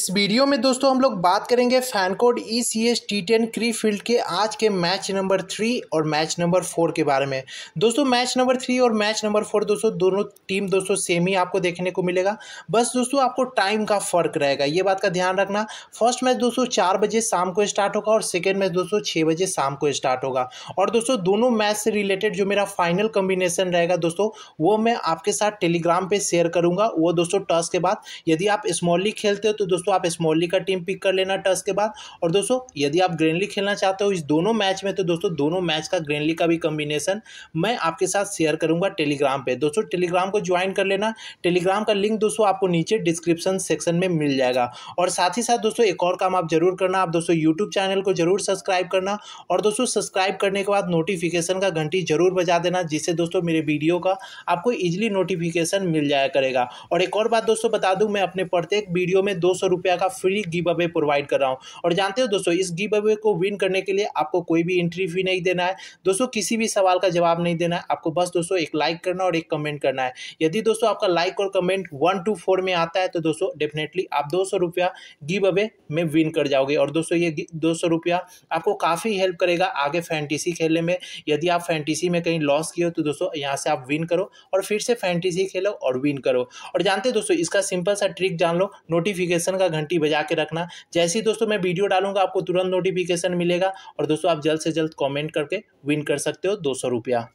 इस वीडियो में दोस्तों हम लोग बात करेंगे FanCode E C S T ten Krefeld के आज के मैच नंबर थ्री और मैच नंबर फोर के बारे में दोस्तों मैच नंबर थ्री और मैच नंबर फोर दोस्तों दोनों टीम दोस्तों सेम ही आपको देखने को मिलेगा बस दोस्तों आपको टाइम का फर्क रहेगा ये बात का ध्यान रखना फर्स्ट मैच दोस्तों चार बजे शाम को स्टार्ट होगा और सेकेंड मैच दोस्तों छः बजे शाम को स्टार्ट होगा और दोस्तों दोनों मैच से रिलेटेड जो मेरा फाइनल कॉम्बिनेशन रहेगा दोस्तों वो मैं आपके साथ टेलीग्राम पर शेयर करूँगा वो दोस्तों टॉस के बाद यदि आप स्मॉली खेलते हो तो दोस्तों दोस्तों आप स्मॉली का टीम पिक कर लेना टस के बाद और दोस्तों यदि आप ग्रेनली खेलना चाहते हो इस दोनों मैच में तो दोस्तों दोनों मैच का ग्रेनली का भी कॉम्बिनेशन मैं आपके साथ शेयर करूंगा टेलीग्राम पे दोस्तों टेलीग्राम को ज्वाइन कर लेना टेलीग्राम का लिंक दोस्तों आपको नीचे डिस्क्रिप्शन सेक्शन में मिल जाएगा और साथ ही साथ दोस्तों एक और काम आप जरूर करना आप दोस्तों यूट्यूब चैनल को जरूर सब्सक्राइब करना और दोस्तों सब्सक्राइब करने के बाद नोटिफिकेशन का घंटी जरूर बजा देना जिससे दोस्तों मेरे वीडियो का आपको इजिली नोटिफिकेशन मिल जाया करेगा और एक और बात दोस्तों बता दूँ मैं अपने प्रत्येक वीडियो में दो सौ रुपया का फ्री गिव अवे प्रोवाइड कर रहा हूँ और जानते हो दोस्तों इस गिव अवे को विन करने के लिए आपको कोई भी एंट्री फी नहीं देना है दोस्तों किसी भी सवाल का जवाब नहीं देना है आपको बस दोस्तों एक लाइक करना और एक कमेंट करना है यदि दोस्तों आपका लाइक और कमेंट वन टू फोर में आता है तो दोस्तों डेफिनेटली आप दो सौ रुपया गिव अवे में विन कर जाओगे और दोस्तों ये दो सौ रुपया आपको काफ़ी हेल्प करेगा आगे फैंटीसी खेलने में यदि आप फैंटीसी में कहीं लॉस किए हो तो दोस्तों यहाँ से आप विन करो और फिर से फैंटीसी खेलो और विन करो और जानते दोस्तों इसका सिंपल सा ट्रिक जान लो नोटिफिकेशन का का घंटी बजा के रखना जैसे ही दोस्तों मैं वीडियो डालूंगा आपको तुरंत नोटिफिकेशन मिलेगा और दोस्तों आप जल्द से जल्द कॉमेंट करके विन कर सकते हो दो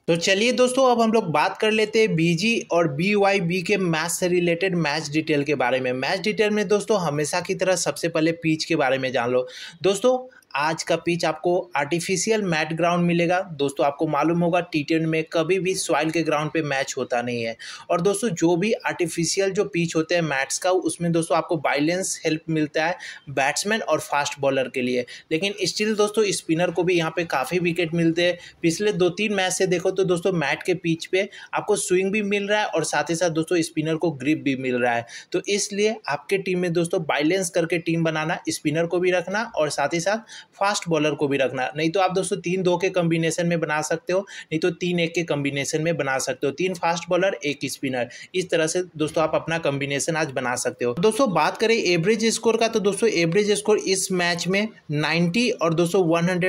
तो चलिए दोस्तों अब हम लोग बात कर लेते हैं बीजी और बी के मैच से रिलेटेड मैच डिटेल के बारे में मैच डिटेल में दोस्तों हमेशा की तरह सबसे पहले पीच के बारे में जान लो दोस्तों आज का पिच आपको आर्टिफिशियल मैट ग्राउंड मिलेगा दोस्तों आपको मालूम होगा टी टेन में कभी भी सॉइल के ग्राउंड पे मैच होता नहीं है और दोस्तों जो भी आर्टिफिशियल जो पिच होते हैं मैट्स का उसमें दोस्तों आपको बाइलेंस हेल्प मिलता है बैट्समैन और फास्ट बॉलर के लिए लेकिन स्टिल दोस्तों स्पिनर को भी यहाँ पर काफ़ी विकेट मिलते हैं पिछले दो तीन मैच से देखो तो दोस्तों मैट के पिच पर आपको स्विंग भी मिल रहा है और साथ ही साथ दोस्तों स्पिनर को ग्रिप भी मिल रहा है तो इसलिए आपके टीम में दोस्तों बाइलेंस करके टीम बनाना स्पिनर को भी रखना और साथ ही साथ फास्ट बॉलर को भी रखना नहीं तो आप दोस्तों तीन दो के कम्बिनेशन में बना सकते हो नहीं तो तीन एक के कम्बिनेशन में बना सकते हो तीन फास्ट बॉलर एक स्पिनर इस तरह से दोस्तों आप अपना कम्बिनेशन आज बना सकते हो दोस्तों बात करें एवरेज स्कोर का तो दोस्तों एवरेज स्कोर इस मैच में नाइन्टी और दोस्तों वन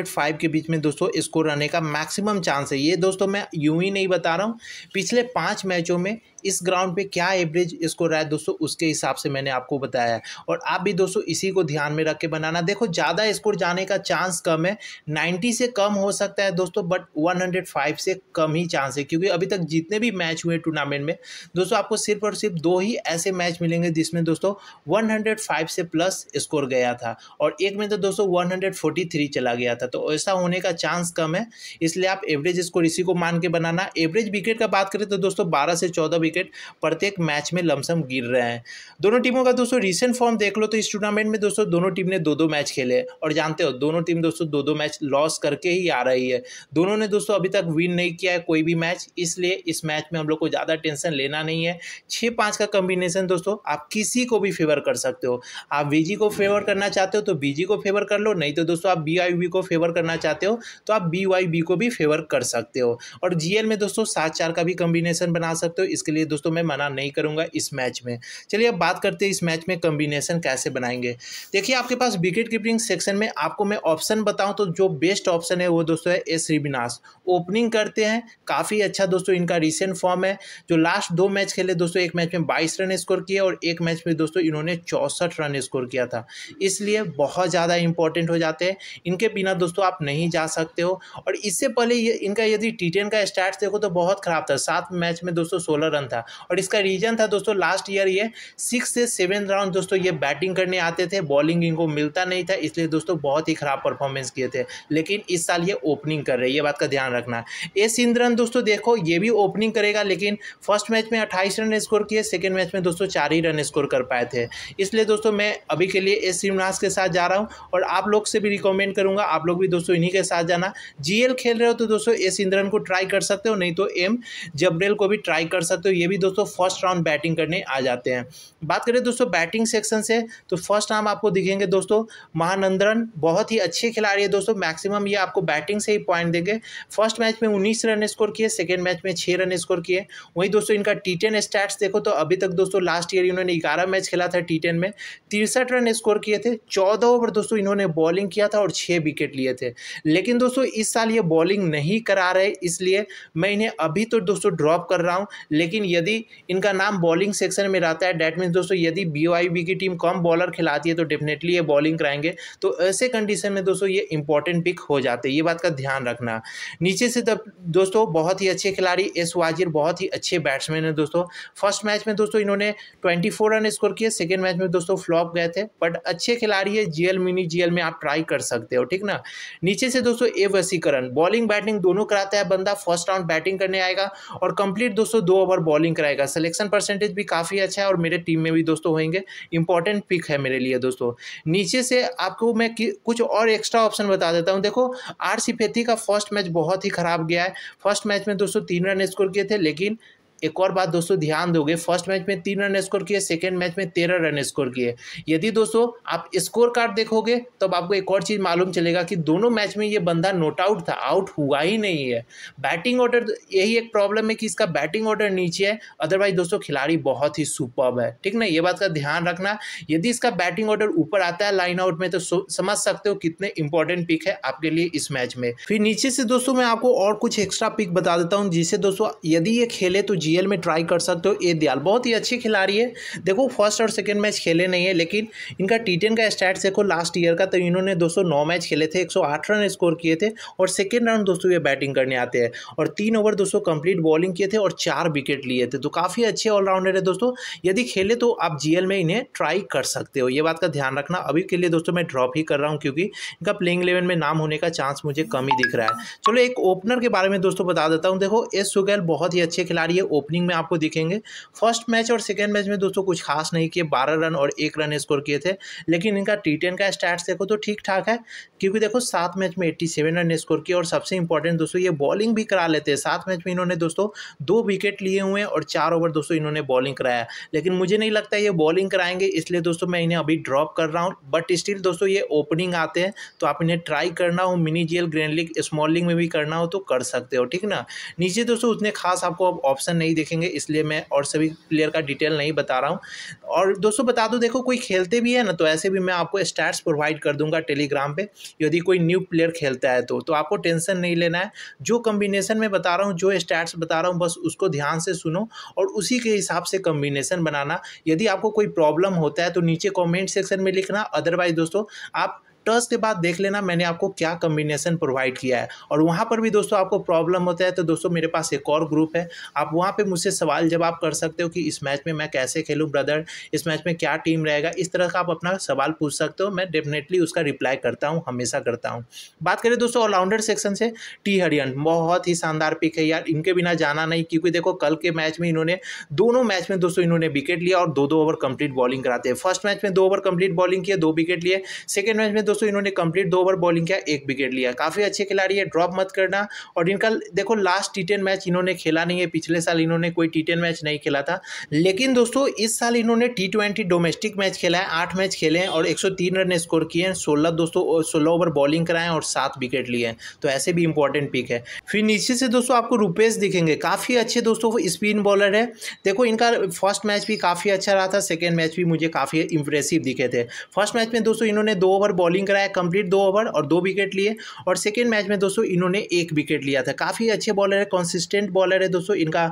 के बीच में दोस्तों स्कोर रहने का मैक्सिमम चांस है ये दोस्तों मैं यूं ही नहीं बता रहा हूँ पिछले पाँच मैचों में इस ग्राउंड पे क्या एवरेज इसको रहा है दोस्तों उसके हिसाब से मैंने आपको बताया है और आप भी दोस्तों इसी को ध्यान में रख के बनाना देखो ज़्यादा स्कोर जाने का चांस कम है नाइन्टी से कम हो सकता है दोस्तों बट वन से कम ही चांस है क्योंकि अभी तक जितने भी मैच हुए टूर्नामेंट में दोस्तों आपको सिर्फ और सिर्फ दो ही ऐसे मैच मिलेंगे जिसमें दोस्तों वन से प्लस स्कोर गया था और एक में तो दोस्तों 143 चला गया था तो ऐसा होने का चांस कम है इसलिए आप एवरेज स्कोर इसी को मान के बनाना एवरेज विकेट का बात करें तो दोस्तों बारह से चौदह रिलेटेड प्रत्येक मैच में लमसम गिर रहे हैं दोनों टीमों का दोस्तों रिसेंट फॉर्म देख लो तो इस टूर्नामेंट में दोस्तों दोनों टीम ने दो दो मैच खेले और जानते हो दोनों टीम दोस्तों दो दो मैच लॉस करके ही आ रही है दोनों ने दोस्तों अभी तक विन नहीं किया है कोई भी मैच इसलिए इस मैच में हम लोग को ज़्यादा टेंशन लेना नहीं है छः पाँच का कॉम्बिनेशन दोस्तों आप किसी को भी फेवर कर सकते हो आप वीजी को फेवर करना चाहते हो तो बीजी को फेवर कर लो नहीं तो दोस्तों आप बी को फेवर करना चाहते हो तो आप बी को भी फेवर कर सकते हो और जीएल में दोस्तों सात चार का भी कॉम्बिनेशन बना सकते हो इसके लिए इसलिए दोस्तों मैं मना नहीं करूंगा इस मैच में चलिए अब बात करते हैं इस मैच में कम्बिनेशन कैसे बनाएंगे देखिए आपके पास विकेट कीपिंग सेक्शन में आपको मैं ऑप्शन बताऊँ तो जो बेस्ट ऑप्शन है वो दोस्तों है एस रिबिनास ओपनिंग करते हैं काफ़ी अच्छा दोस्तों इनका रिसेंट फॉर्म है जो लास्ट दो मैच खेले दोस्तों एक मैच में बाईस रन स्कोर किए और एक मैच में दोस्तों इन्होंने चौंसठ रन स्कोर किया था इसलिए बहुत ज़्यादा इंपॉर्टेंट हो जाते हैं इनके बिना दोस्तों आप नहीं जा सकते हो और इससे पहले ये इनका यदि टी का स्टार्ट देखो तो बहुत ख़राब था सात मैच में दोस्तों सोलह रन था और इसका रीज़न था दोस्तों लास्ट ईयर ये सिक्स से सेवन राउंड दोस्तों ये बैटिंग करने आते थे बॉलिंग इनको मिलता नहीं था इसलिए दोस्तों बहुत ही ख़राब परफॉर्मेंस किए थे लेकिन इस साल ये ओपनिंग कर रहे ये बात का ध्यान रखना ए सिंद्रन दोस्तों देखो ये भी ओपनिंग करेगा लेकिन फर्स्ट मैच में अट्ठाईस रन स्कोर किए सेकेंड मैच में दोस्तों चार ही रन स्कोर कर पाए थे इसलिए दोस्तों मैं अभी के लिए ए श्रीनिवास के साथ जा रहा हूँ और आप लोग से भी रिकमेंड करूँगा आप लोग भी दोस्तों इन्हीं के साथ जाना जीएल खेल रहे हो तो दोस्तों ए सिंद्रन को ट्राई कर सकते हो नहीं तो एम जबरेल को भी ट्राई कर सकते हो ये भी दोस्तों फर्स्ट राउंड बैटिंग करने आ जाते हैं बात करें दोस्तों बैटिंग सेक्शन से तो फर्स्ट नाम आपको दिखेंगे दोस्तों महानंदरन बहुत ही अच्छे खिलाड़ी है दोस्तों मैक्सिमम ये आपको बैटिंग से ही पॉइंट देंगे फर्स्ट मैच में उन्नीस रन स्कोर किए सेकेंड मैच में छः रन स्कोर किए वहीं दोस्तों इनका टी टेन स्टैट्स देखो तो अभी तक दोस्तों लास्ट ईयर इन्होंने ग्यारह मैच खेला था टी में तिरसठ रन स्कोर किए थे चौदह ओवर दोस्तों इन्होंने बॉलिंग किया था और छः विकेट लिए थे लेकिन दोस्तों इस साल ये बॉलिंग नहीं करा रहे इसलिए मैं इन्हें अभी तो दोस्तों ड्रॉप कर रहा हूँ लेकिन लेकिन यदि इनका नाम बॉलिंग सेक्शन में रहता है डैट मीन्स दोस्तों यदि बी की टीम कम बॉलर खिलाती है तो डेफिनेटली ये बॉलिंग कराएंगे तो ऐसे कंडीशन में दोस्तों ये इंपॉर्टेंट पिक हो जाते हैं ये बात का ध्यान रखना नीचे से तब दोस्तों बहुत ही अच्छे खिलाड़ी एस वाजिर बहुत ही अच्छे बैट्समैन है दोस्तों फर्स्ट मैच में दोस्तों इन्होंने ट्वेंटी रन स्कोर किए सेकेंड मैच में दोस्तों फ्लॉप गए थे बट अच्छे खिलाड़ी है जीएल मिनी जीएल में आप ट्राई कर सकते हो ठीक ना नीचे से दोस्तों ए वसीकरण बॉलिंग बैटिंग दोनों कराता है बंदा फर्स्ट राउंड बैटिंग करने आएगा और कंप्लीट दोस्तों दो ओवर बॉलिंग कराएगा सिलेक्शन परसेंटेज भी काफ़ी अच्छा है और मेरे टीम में भी दोस्तों होंगे इंपॉर्टेंट पिक है मेरे लिए दोस्तों नीचे से आपको मैं कुछ और एक्स्ट्रा ऑप्शन बता देता हूँ देखो आर सी का फर्स्ट मैच बहुत ही खराब गया है फर्स्ट मैच में दोस्तों तीन रन स्कोर किए थे लेकिन एक और बात दोस्तों ध्यान दोगे फर्स्ट मैच में तीन रन स्कोर किए सेकेंड मैच में तेरह रन स्कोर किए यदि दोस्तों आप स्कोर कार्ड देखोगे तब तो आपको एक और चीज़ मालूम चलेगा कि दोनों मैच में ये बंदा नोट आउट था आउट हुआ ही नहीं है बैटिंग ऑर्डर यही एक प्रॉब्लम है कि इसका बैटिंग ऑर्डर नीचे है अदरवाइज दोस्तों खिलाड़ी बहुत ही सुपर है ठीक ना ये बात का ध्यान रखना यदि इसका बैटिंग ऑर्डर ऊपर आता है लाइन आउट में तो समझ सकते हो कितने इंपॉर्टेंट पिक है आपके लिए इस मैच में फिर नीचे से दोस्तों मैं आपको और कुछ एक्स्ट्रा पिक बता देता हूँ जिसे दोस्तों यदि ये खेले तो जी जी में ट्राई कर सकते हो ए दयाल बहुत ही अच्छी खिलाड़ी है देखो फर्स्ट और सेकेंड मैच खेले नहीं है लेकिन इनका टी का स्टैट्स देखो लास्ट ईयर का तो इन्होंने दोस्तों नौ मैच खेले थे एक रन स्कोर किए थे और सेकेंड राउंड दोस्तों ये बैटिंग करने आते हैं और तीन ओवर दोस्तों कंप्लीट बॉलिंग किए थे और चार विकेट लिए थे तो काफ़ी अच्छे ऑलराउंडर है दोस्तों यदि खेले तो आप जीएल में इन्हें ट्राई कर सकते हो ये बात का ध्यान रखना अभी के लिए दोस्तों मैं ड्रॉप ही कर रहा हूँ क्योंकि इनका प्लेइंग इलेवन में नाम होने का चांस मुझे कम ही दिख रहा है चलो एक ओपनर के बारे में दोस्तों बता देता हूँ देखो एस सुगैल बहुत ही अच्छे खिलाड़ी है ओपनिंग में आपको दिखेंगे फर्स्ट मैच और सेकेंड मैच में दोस्तों कुछ खास नहीं किए बारह रन और एक रन स्कोर किए थे लेकिन इनका टी का स्टैट्स देखो तो ठीक ठाक है क्योंकि देखो सात मैच में एट्टी रन स्कोर किए और सबसे इंपॉर्टेंट दोस्तों ये बॉलिंग भी करा लेते हैं सात मैच में इन्होंने दोस्तों दो विकेट लिए हुए और चार ओवर दोस्तों इन्होंने बॉलिंग कराया लेकिन मुझे नहीं लगता ये बॉलिंग कराएंगे इसलिए दोस्तों मैं इन्हें अभी ड्रॉप कर रहा हूँ बट स्टिल दोस्तों ये ओपनिंग आते हैं तो आप इन्हें ट्राई करना हो mini GL grand league small league में भी करना हो तो कर सकते हो ठीक ना नीचे दोस्तों उतने खास आपको अब ऑप्शन नहीं नहीं देखेंगे इसलिए मैं और सभी प्लेयर का डिटेल नहीं बता रहा हूँ और दोस्तों बता दो देखो कोई खेलते भी है ना तो ऐसे भी मैं आपको स्टैट्स प्रोवाइड कर दूंगा टेलीग्राम पे यदि कोई न्यू प्लेयर खेलता है तो तो आपको टेंशन नहीं लेना है जो कम्बिनेशन में बता रहा हूँ जो स्टैट्स बता रहा हूँ बस उसको ध्यान से सुनो और उसी के हिसाब से कम्बिनेशन बनाना यदि आपको कोई प्रॉब्लम होता है तो नीचे कॉमेंट सेक्शन में लिखना अदरवाइज दोस्तों आप टर्स के बाद देख लेना मैंने आपको क्या कम्बिनेशन प्रोवाइड किया है और वहाँ पर भी दोस्तों आपको प्रॉब्लम होता है तो दोस्तों मेरे पास एक और ग्रुप है आप वहाँ पर मुझसे सवाल जवाब कर सकते हो कि इस मैच में मैं कैसे खेलूँ ब्रदर इस मैच में क्या टीम रहेगा इस तरह का आप अपना सवाल पूछ सकते हो मैं डेफिनेटली उसका रिप्लाई करता हूँ हमेशा करता हूँ बात करें दोस्तों ऑलराउंडर सेक्शन से टी हरियन बहुत ही शानदार पिक है यार इनके बिना जाना नहीं क्योंकि देखो कल के मैच में इन्होंने दोनों मैच में दोस्तों इन्होंने विकेट लिया और दो दो ओवर कंप्लीट बॉलिंग कराते हैं फर्स्ट मैच में दो ओवर कंप्लीट बॉलिंग किया दो विकेट लिए सेकेंड मैच में दोस्तों इन्होंने कंप्लीट दो ओवर बॉलिंग किया एक विकेट लिया काफ़ी अच्छे खिलाड़ी है ड्रॉप मत करना और इनका देखो लास्ट टी मैच इन्होंने खेला नहीं है पिछले साल इन्होंने कोई टी मैच नहीं खेला था लेकिन दोस्तों इस साल इन्होंने टी डोमेस्टिक मैच खेला है आठ मैच खेले हैं और एक रन स्कोर किए हैं सोलह दोस्तों सोलह ओवर बॉलिंग कराएं और सात विकेट लिए हैं तो ऐसे भी इंपॉर्टेंट पिक है फिर नीचे से दोस्तों आपको रुपेश दिखेंगे काफ़ी अच्छे दोस्तों स्पिन बॉलर है देखो इनका फर्स्ट मैच भी काफ़ी अच्छा रहा था सेकेंड मैच भी मुझे काफ़ी इंप्रेसिव दिखे थे फर्स्ट मैच में दोस्तों इन्होंने दो ओवर बॉलिंग बॉलिंग कराया कंप्लीट दो ओवर और दो विकेट लिए और सेकेंड मैच में दोस्तों इन्होंने एक विकेट लिया था काफ़ी अच्छे बॉलर है कंसिस्टेंट बॉलर है दोस्तों इनका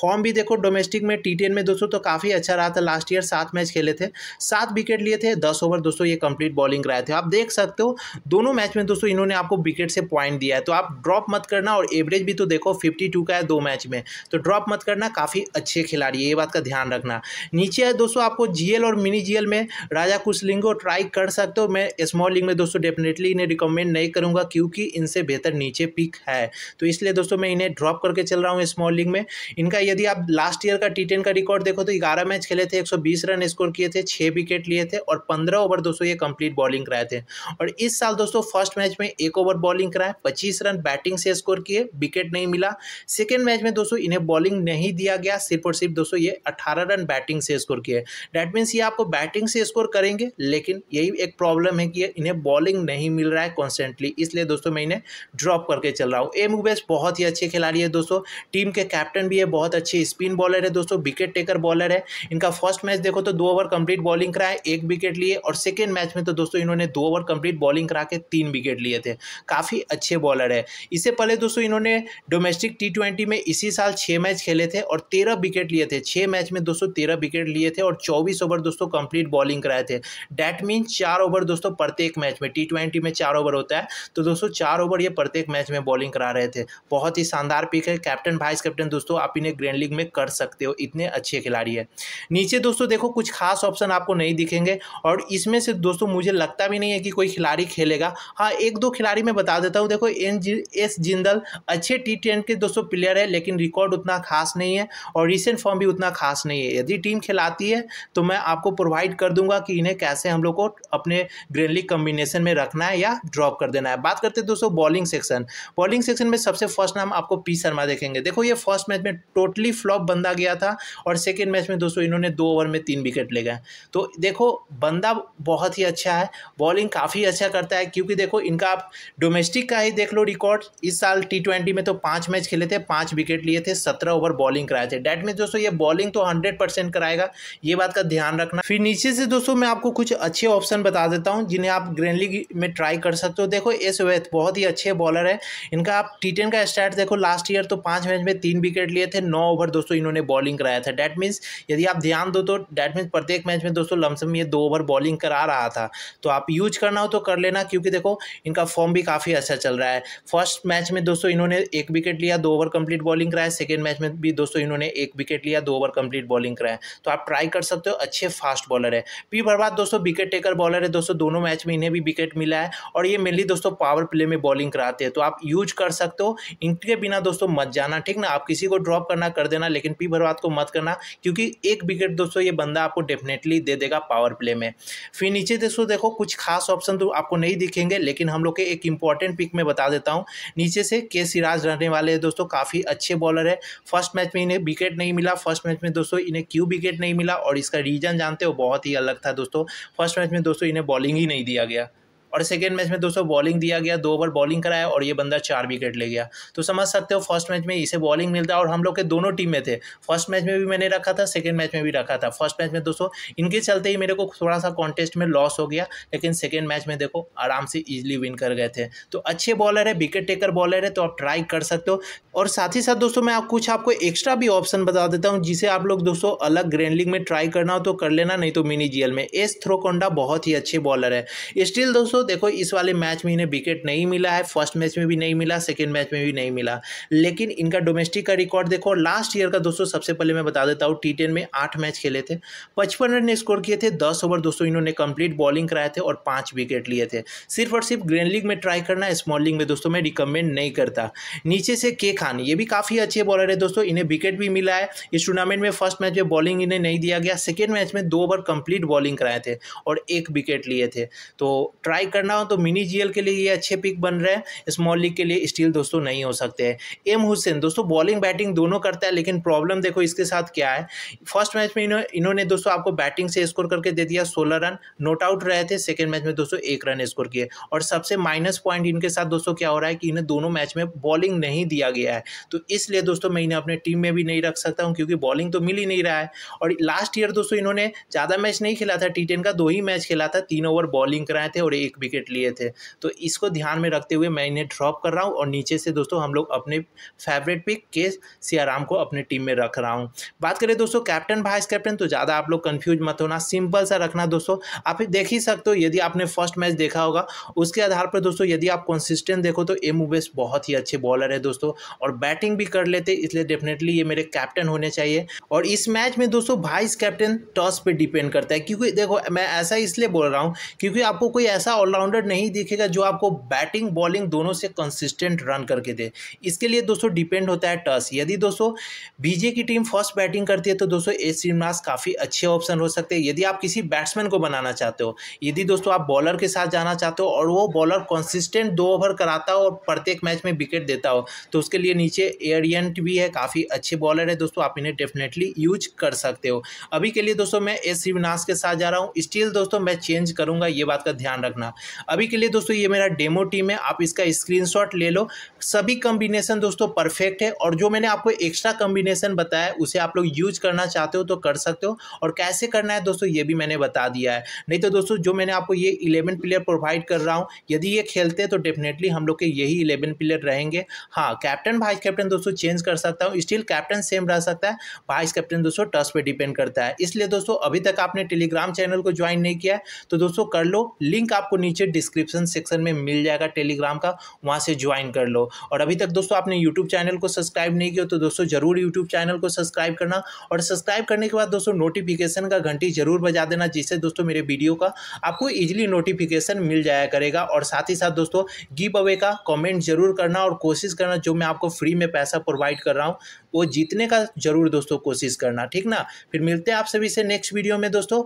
फॉर्म भी देखो डोमेस्टिक में टी में दोस्तों तो काफ़ी अच्छा रहा था लास्ट ईयर सात मैच खेले थे सात विकेट लिए थे दस ओवर दोस्तों ये कंप्लीट बॉलिंग कराए थे आप देख सकते हो दोनों मैच में दोस्तों इन्होंने आपको विकेट से पॉइंट दिया है तो आप ड्रॉप मत करना और एवरेज भी तो देखो फिफ्टी का है दो मैच में तो ड्रॉप मत करना काफ़ी अच्छे खिलाड़ी है ये बात का ध्यान रखना नीचे है दोस्तों आपको जीएल और मिनी जीएल में राजा कुशलिंगो ट्राई कर सकते हो मैं स्मॉल और लीग में दोस्तों डेफिनेटली इन्हें रिकमेंड नहीं करूंगा क्योंकि इनसे बेहतर नीचे पिक है तो इसलिए दोस्तों मैं इन्हें ड्रॉप करके चल रहा हूँ स्मॉल लीग में इनका यदि आप लास्ट ईयर का टी का रिकॉर्ड देखो तो ग्यारह मैच खेले थे एक रन स्कोर किए थे छः विकेट लिए थे और पंद्रह ओवर दोस्तों ये कंप्लीट बॉलिंग कराए थे और इस साल दोस्तों फर्स्ट मैच में एक ओवर बॉलिंग कराए पच्चीस रन बैटिंग से स्कोर किए विकेट नहीं मिला सेकेंड मैच में दोस्तों इन्हें बॉलिंग नहीं दिया गया सिर्फ और सिर्फ दोस्तों ये 18 रन बैटिंग से स्कोर किए डैट मीन्स ये आपको बैटिंग से स्कोर करेंगे लेकिन यही एक प्रॉब्लम है कि इन्हें बॉलिंग नहीं मिल रहा है कॉन्स्टेंटली इसलिए दोस्तों मैं इन्हें ड्रॉप करके चल रहा हूँ एम उबेस बहुत ही अच्छे खिलाड़ी है दोस्तों टीम के कैप्टन भी है बहुत अच्छे स्पिन बॉलर है दोस्तों विकेट टेकर बॉलर है इनका फर्स्ट मैच देखो तो दो ओवर कंप्लीट बॉलिंग कराए एक विकेट लिए और सेकेंड मैच में तो दोस्तों इन्होंने दो ओवर कंप्लीट बॉलिंग करा के तीन विकेट लिए थे काफ़ी अच्छे बॉलर है इससे पहले दोस्तों इन्होंने डोमेस्टिक टी में इसी साल छः मैच खेले थे और तेरह विकेट लिए थे छः मैच में दोस्तों तेरह विकेट लिए थे और चौबीस ओवर दोस्तों कंप्लीट बॉलिंग कराए थे डैट मीन चार ओवर दोस्तों प्रत्येक प्रत्येक मैच में टी ट्वेंटी में चार ओवर होता है तो दोस्तों चार ओवर ये प्रत्येक मैच में बॉलिंग करा रहे थे बहुत ही शानदार पिक है कैप्टन वाइस कैप्टन दोस्तों आप इन्हें ग्रैंड लीग में कर सकते हो इतने अच्छे खिलाड़ी है नीचे दोस्तों देखो कुछ खास ऑप्शन आपको नहीं दिखेंगे और इसमें से दोस्तों मुझे लगता भी नहीं है कि कोई खिलाड़ी खेलेगा हाँ एक दो खिलाड़ी मैं बता देता हूँ देखो एन एस जिंदल अच्छे टी के दोस्तों प्लेयर है लेकिन रिकॉर्ड उतना खास नहीं है और रिसेंट फॉर्म भी उतना खास नहीं है यदि टीम खिलाती है तो मैं आपको प्रोवाइड कर दूंगा कि इन्हें कैसे हम लोग को अपने ग्रैंड लीग कॉम्बिनेशन में रखना है या ड्रॉप कर देना है बात करते हैं दोस्तों बॉलिंग सेक्शन बॉलिंग सेक्शन में सबसे फर्स्ट नाम आपको पी शर्मा देखेंगे देखो ये फर्स्ट मैच में टोटली फ्लॉप बंदा गया था और सेकेंड मैच में दोस्तों इन्होंने दो ओवर में तीन विकेट ले गए तो देखो बंदा बहुत ही अच्छा है बॉलिंग काफ़ी अच्छा करता है क्योंकि देखो इनका आप डोमेस्टिक का ही देख लो रिकॉर्ड इस साल टी ट्वेंटी में तो पाँच मैच खेले थे पाँच विकेट लिए थे सत्रह ओवर बॉलिंग कराए थे डैट में दोस्तों ये बॉलिंग तो हंड्रेड परसेंट कराएगा ये बात का ध्यान रखना फिर नीचे से दोस्तों मैं आपको कुछ अच्छे ऑप्शन बता देता हूँ जिन्हें आप आप लीग में ट्राई कर सकते हो देखो एस वेथ बहुत ही अच्छे बॉलर है इनका आप टी टेन का स्टार्ट देखो लास्ट ईयर तो पाँच मैच में तीन विकेट लिए थे नौ ओवर दोस्तों इन्होंने बॉलिंग कराया था डैट मीन्स यदि आप ध्यान दो तो डैट मीन्स प्रत्येक मैच में दोस्तों लमसम ये दो ओवर बॉलिंग करा रहा था तो आप यूज करना हो तो कर लेना क्योंकि देखो इनका फॉर्म भी काफ़ी अच्छा चल रहा है फर्स्ट मैच में दोस्तों इन्होंने एक विकेट लिया दो ओवर कंप्लीट बॉलिंग कराया सेकेंड मैच में भी दोस्तों इन्होंने एक विकेट लिया दो ओवर कंप्लीट बॉलिंग कराया तो आप ट्राई कर सकते हो अच्छे फास्ट बॉलर है पी बर्बाद दोस्तों विकेट टेकर बॉलर है दोस्तों दोनों मैच में में इन्हें भी विकेट मिला है और ये मेनली दोस्तों पावर प्ले में बॉलिंग कराते हैं तो आप यूज कर सकते हो इनके बिना दोस्तों मत जाना ठीक ना आप किसी को ड्रॉप करना कर देना लेकिन पी भरवाद को मत करना क्योंकि एक विकेट दोस्तों ये बंदा आपको डेफिनेटली दे देगा पावर प्ले में फिर नीचे दोस्तों देखो कुछ खास ऑप्शन तो आपको नहीं दिखेंगे लेकिन हम लोग के एक इंपॉर्टेंट पिक में बता देता हूँ नीचे से के सिराज रहने वाले दोस्तों काफ़ी अच्छे बॉलर है फर्स्ट मैच में इन्हें विकेट नहीं मिला फर्स्ट मैच में दोस्तों इन्हें क्यों विकेट नहीं मिला और इसका रीज़न जानते हो बहुत ही अलग था दोस्तों फर्स्ट मैच में दोस्तों इन्हें बॉलिंग ही नहीं दिया किया गया और सेकेंड मैच में दोस्तों बॉलिंग दिया गया दो ओवर बॉलिंग कराया और ये बंदा चार विकेट ले गया तो समझ सकते हो फर्स्ट मैच में इसे बॉलिंग मिलता और हम लोग के दोनों टीम में थे फर्स्ट मैच में भी मैंने रखा था सेकेंड मैच में भी रखा था फर्स्ट मैच में दोस्तों इनके चलते ही मेरे को थोड़ा सा कॉन्टेस्ट में लॉस हो गया लेकिन सेकेंड मैच में देखो आराम से ईजिली विन कर गए थे तो अच्छे बॉलर है विकेट टेकर बॉलर है तो आप ट्राई कर सकते हो और साथ ही साथ दोस्तों मैं आप कुछ आपको एक्स्ट्रा भी ऑप्शन बता देता हूँ जिसे आप लोग दोस्तों अलग ग्रैंड लीग में ट्राई करना हो तो कर लेना नहीं तो मिनी जीएल में एस थ्रोकोंडा बहुत ही अच्छे बॉलर है स्टिल दोस्तों दोस्तों देखो इस वाले मैच में इन्हें विकेट नहीं मिला है फर्स्ट मैच में भी नहीं मिला सेकेंड मैच में भी नहीं मिला लेकिन इनका डोमेस्टिक का रिकॉर्ड देखो लास्ट ईयर का दोस्तों सबसे पहले मैं बता देता हूँ टी में आठ मैच खेले थे पचपन रन स्कोर किए थे दस ओवर दोस्तों इन्होंने कंप्लीट बॉलिंग कराए थे और पाँच विकेट लिए थे सिर्फ और सिर्फ ग्रैंड लीग में ट्राई करना स्मॉल लीग में दोस्तों मैं रिकमेंड नहीं करता नीचे से के खान ये भी काफ़ी अच्छे बॉलर है दोस्तों इन्हें विकेट भी मिला है इस टूर्नामेंट में फर्स्ट मैच में बॉलिंग इन्हें नहीं दिया गया सेकेंड मैच में दो ओवर कंप्लीट बॉलिंग कराए थे और एक विकेट लिए थे तो ट्राई ट्रेड करना हो तो मिनी जीएल के लिए ये अच्छे पिक बन रहे हैं स्मॉल लीग के लिए स्टील दोस्तों नहीं हो सकते हैं एम हुसैन दोस्तों बॉलिंग बैटिंग दोनों करता है लेकिन प्रॉब्लम देखो इसके साथ क्या है फर्स्ट मैच में इन्होंने दोस्तों आपको बैटिंग से स्कोर करके दे दिया सोलह रन नोट आउट रहे थे सेकेंड मैच में दोस्तों एक रन स्कोर किए और सबसे माइनस पॉइंट इनके साथ दोस्तों क्या हो रहा है कि इन्हें दोनों मैच में बॉलिंग नहीं दिया गया है तो इसलिए दोस्तों मैं इन्हें अपने टीम में भी नहीं रख सकता हूँ क्योंकि बॉलिंग तो मिल ही नहीं रहा है और लास्ट ईयर दोस्तों इन्होंने ज़्यादा मैच नहीं खेला था टी का दो ही मैच खेला था तीन ओवर बॉलिंग कराए थे और एक विकेट लिए थे तो इसको ध्यान में रखते हुए मैं इन्हें ड्रॉप कर रहा हूँ और नीचे से दोस्तों हम लोग अपने फेवरेट पिक के सियाराम को अपने टीम में रख रहा हूँ बात करें दोस्तों कैप्टन वाइस कैप्टन तो ज़्यादा आप लोग कन्फ्यूज मत होना सिंपल सा रखना दोस्तों आप देख ही सकते हो यदि आपने फर्स्ट मैच देखा होगा उसके आधार पर दोस्तों यदि आप कंसिस्टेंट देखो तो एम उबेस बहुत ही अच्छे बॉलर है दोस्तों और बैटिंग भी कर लेते इसलिए डेफिनेटली ये मेरे कैप्टन होने चाहिए और इस मैच में दोस्तों वाइस कैप्टन टॉस पर डिपेंड करता है क्योंकि देखो मैं ऐसा इसलिए बोल रहा हूँ क्योंकि आपको कोई ऐसा ऑलराउंडर नहीं दिखेगा जो आपको बैटिंग बॉलिंग दोनों से कंसिस्टेंट रन करके दे इसके लिए दोस्तों डिपेंड होता है टस यदि दोस्तों बीजे की टीम फर्स्ट बैटिंग करती है तो दोस्तों ए श्रीनिवास काफ़ी अच्छे ऑप्शन हो सकते हैं यदि आप किसी बैट्समैन को बनाना चाहते हो यदि दोस्तों आप बॉलर के साथ जाना चाहते हो और वो बॉलर कंसिस्टेंट दो ओवर कराता हो और प्रत्येक मैच में विकेट देता हो तो उसके लिए नीचे एरियंट भी है काफ़ी अच्छे बॉलर है दोस्तों आप इन्हें डेफिनेटली यूज कर सकते हो अभी के लिए दोस्तों मैं एस श्रीविनाश के साथ जा रहा हूँ स्टिल दोस्तों मैं चेंज करूँगा ये बात का ध्यान रखना अभी के लिए दोस्तों ये मेरा डेमो टीम है आप इसका स्क्रीनशॉट ले लो सभी कम्बिनेसन दोस्तों परफेक्ट है और जो मैंने आपको एक्स्ट्रा कम्बिनेसन बताया उसे आप लोग यूज करना चाहते हो तो कर सकते हो और कैसे करना है दोस्तों ये भी मैंने बता दिया है नहीं तो दोस्तों जो मैंने आपको ये इलेवन प्लेयर प्रोवाइड कर रहा हूँ यदि ये खेलते हैं तो डेफिनेटली हम लोग के यही इलेवन प्लेयर रहेंगे हाँ कैप्टन वाइस कैप्टन दोस्तों चेंज कर सकता हूँ स्टिल कैप्टन सेम रह सकता है वाइस कैप्टन दोस्तों टस पर डिपेंड करता है इसलिए दोस्तों अभी तक आपने टेलीग्राम चैनल को ज्वाइन नहीं किया तो दोस्तों कर लो लिंक आपको नीचे नीचे डिस्क्रिप्शन सेक्शन में मिल जाएगा टेलीग्राम का वहाँ से ज्वाइन कर लो और अभी तक दोस्तों आपने यूट्यूब चैनल को सब्सक्राइब नहीं किया तो दोस्तों जरूर यूट्यूब चैनल को सब्सक्राइब करना और सब्सक्राइब करने के बाद दोस्तों नोटिफिकेशन का घंटी जरूर बजा देना जिससे दोस्तों मेरे वीडियो का आपको ईजिली नोटिफिकेशन मिल जाया करेगा और साथ ही साथ दोस्तों गिव अवे का कॉमेंट जरूर करना और कोशिश करना जो मैं आपको फ्री में पैसा प्रोवाइड कर रहा हूँ वो जीतने का जरूर दोस्तों कोशिश करना ठीक ना फिर मिलते हैं आप सभी से नेक्स्ट वीडियो में दोस्तों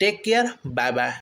टेक केयर बाय बाय